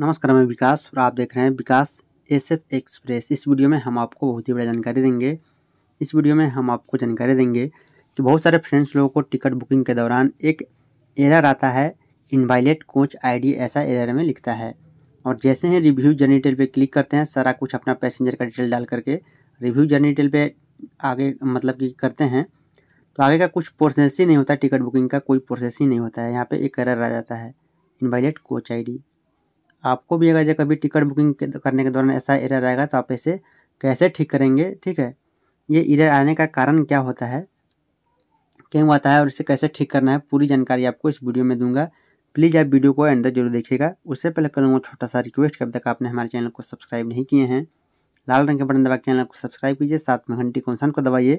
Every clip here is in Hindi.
नमस्कार मैं विकास और आप देख रहे हैं विकास एस एक्सप्रेस इस वीडियो में हम आपको बहुत ही बड़ी जानकारी देंगे इस वीडियो में हम आपको जानकारी देंगे कि बहुत सारे फ्रेंड्स लोगों को टिकट बुकिंग के दौरान एक एरर आता है इनवाइलेट कोच आईडी ऐसा एरर में लिखता है और जैसे ही रिव्यू जर्नी टेल पर क्लिक करते हैं सारा कुछ अपना पैसेंजर का डिटेल डाल करके रिव्यू जर्नी टेल पर आगे मतलब कि करते हैं तो आगे का कुछ प्रोसेस ही नहीं होता टिकट बुकिंग का कोई प्रोसेस ही नहीं होता है यहाँ पर एक एरर आ जाता है इनवाइलेट कोच आई आपको भी अगर कभी टिकट बुकिंग करने के दौरान ऐसा एरर आएगा तो आप इसे कैसे ठीक करेंगे ठीक है ये एरर आने का कारण क्या होता है क्यों आता है और इसे कैसे ठीक करना है पूरी जानकारी आपको इस वीडियो में दूंगा प्लीज़ आप वीडियो को अंदर जरूर देखिएगा उससे पहले करूँगा छोटा सा रिक्वेस्ट कब तक आपने हमारे चैनल को सब्सक्राइब नहीं किए हैं लाल रंग के बटन दबा चैनल को सब्सक्राइब कीजिए साथ में घंटी कौनसान को दबाइए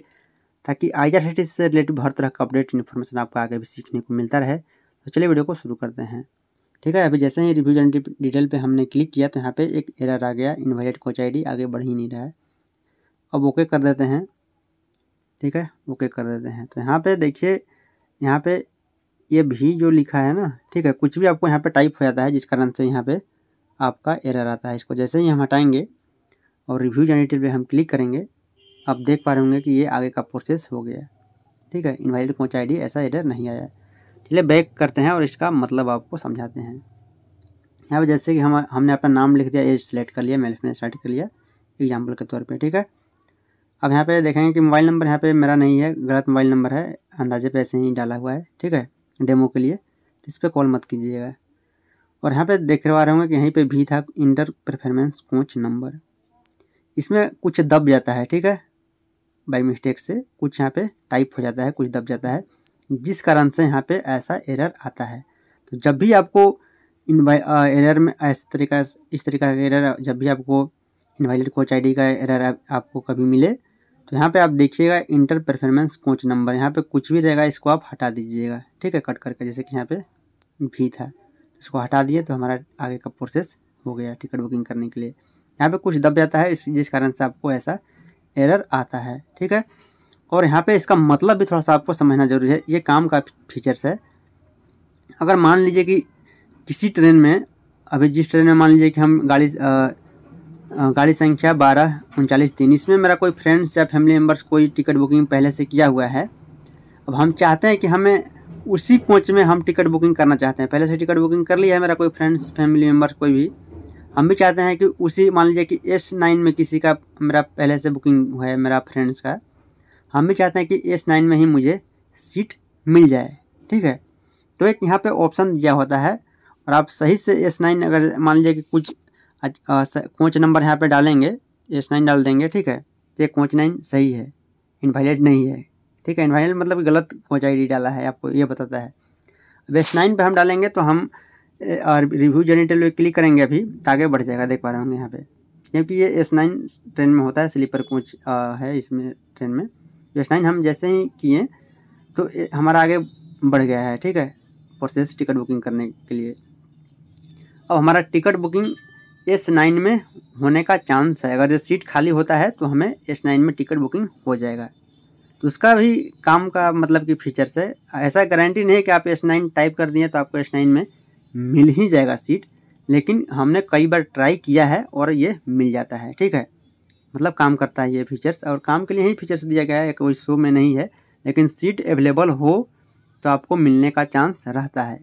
ताकि आई आर से रिलेटेड हर तरह का अपडेट इन्फॉर्मेशन आपको आगे भी सीखने को मिलता रहे तो चलिए वीडियो को शुरू करते हैं ठीक है अभी जैसे ही रिव्यू जनरेटिव डिटेल पे हमने क्लिक किया तो यहाँ पे एक एरर आ गया इन्वाइटेड कोच आई आगे बढ़ ही नहीं रहा है अब ओके कर देते हैं ठीक है ओके कर देते हैं तो यहाँ पर देखिए यहाँ पर ये भी जो लिखा है ना ठीक है कुछ भी आपको यहाँ पे टाइप हो जाता है जिस कारण से यहाँ पे आपका एरर आता है इसको जैसे ही हम हटाएंगे और रिव्यू जनरेटिव पे हम क्लिक करेंगे आप देख पा रहे होंगे कि ये आगे का प्रोसेस हो गया ठीक है इन्वाइट कोच आई ऐसा एरर नहीं आया चलिए बैक करते हैं और इसका मतलब आपको समझाते हैं यहाँ पर जैसे कि हम हमने अपना नाम लिख दिया एज सेलेक्ट कर लिया मैं लिखने सेलेक्ट कर लिया एग्जाम्पल के तौर पर ठीक है अब यहाँ पे देखेंगे कि मोबाइल नंबर यहाँ पे मेरा नहीं है गलत मोबाइल नंबर है अंदाजे पैसे ऐसे ही डाला हुआ है ठीक है डेमो के लिए तो इस पर कॉल मत कीजिएगा और यहाँ पे देख रहे होंगे कि यहीं पे भी था इंटर प्रेफरेंस कोच नंबर इसमें कुछ दब जाता है ठीक है बाई मिस्टेक से कुछ यहाँ पे टाइप हो जाता है कुछ दब जाता है जिस कारण से यहाँ पे ऐसा एरर आता है तो जब भी आपको एरर में ऐसे तरीका इस तरीका का एरर जब भी आपको इन्वाइलेट कोच आईडी का एरर आप, आपको कभी मिले तो यहाँ पे आप देखिएगा इंटर परफॉर्मेंस कोच नंबर यहाँ पे कुछ भी रहेगा इसको आप हटा दीजिएगा ठीक है कट करके जैसे कि यहाँ पे भी था इसको हटा दिए तो हमारा आगे का प्रोसेस हो गया टिकट बुकिंग करने के लिए यहाँ पे कुछ दब जाता है इस जिस कारण से आपको ऐसा एरर आता है ठीक है और यहाँ पे इसका मतलब भी थोड़ा सा आपको समझना ज़रूरी है ये काम का फीचर्स है अगर मान लीजिए कि किसी ट्रेन में अभी जिस ट्रेन में मान लीजिए कि हम गाड़ी आ, गाड़ी संख्या बारह उनचालीस तीन इसमें मेरा कोई फ्रेंड्स या फैमिली मेम्बर्स कोई टिकट बुकिंग पहले से किया हुआ है अब हम चाहते हैं कि हमें उसी कोच में हम टिकट बुकिंग करना चाहते हैं पहले से टिकट बुकिंग कर लिया है मेरा कोई फ्रेंड्स फैमिली मेम्बर कोई भी हम भी चाहते हैं कि उसी मान लीजिए कि एस नाइन में किसी का मेरा पहले से बुकिंग हुआ है मेरा फ्रेंड्स का हम भी चाहते हैं कि एस नाइन में ही मुझे सीट मिल जाए ठीक है तो एक यहाँ पे ऑप्शन दिया होता है और आप सही से एस नाइन अगर मान लीजिए कि कुछ कोच नंबर यहाँ पे डालेंगे एस नाइन डाल देंगे ठीक है तो ये कोच नाइन सही है इनवैलिड नहीं है ठीक है इनवैलिड मतलब गलत कोच आई डाला है आपको ये बताता है अब एस नाइन पर हम डालेंगे तो हम और रिव्यू जनरेटर पर क्लिक करेंगे अभी तो आगे बढ़ जाएगा देख पा रहे होंगे यहाँ पे क्योंकि ये एस नाइन ट्रेन में होता है स्लीपर कोच है इसमें ट्रेन में साइन हम जैसे ही किए तो हमारा आगे बढ़ गया है ठीक है प्रोसेस टिकट बुकिंग करने के लिए अब हमारा टिकट बुकिंग एस नाइन में होने का चांस है अगर ये सीट खाली होता है तो हमें एस नाइन में टिकट बुकिंग हो जाएगा तो उसका भी काम का मतलब कि फीचर्स है ऐसा गारंटी नहीं कि आप एस नाइन टाइप कर दिए तो आपको एस नाइन में मिल ही जाएगा सीट लेकिन हमने कई बार ट्राई किया है और ये मिल जाता है ठीक है मतलब काम करता है ये फीचर्स और काम के लिए ही फीचर्स दिया गया है कोई शो में नहीं है लेकिन सीट अवेलेबल हो तो आपको मिलने का चांस रहता है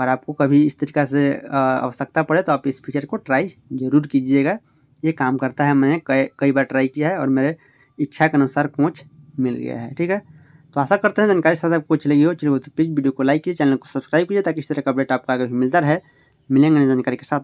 और आपको कभी इस तरीका से आवश्यकता पड़े तो आप इस फीचर को ट्राई ज़रूर कीजिएगा ये काम करता है मैंने कई कई बार ट्राई किया है और मेरे इच्छा के अनुसार कोच मिल गया है ठीक है तो आशा करते हैं जानकारी साथ आपको अच्छी लगी हो चलिए तो प्लीज़ वीडियो को लाइक कीजिए चैनल को सब्सक्राइब कीजिए ताकि इस तरह का अपडेट आपका आगे भी मिलता रहे मिलेंगे जानकारी के साथ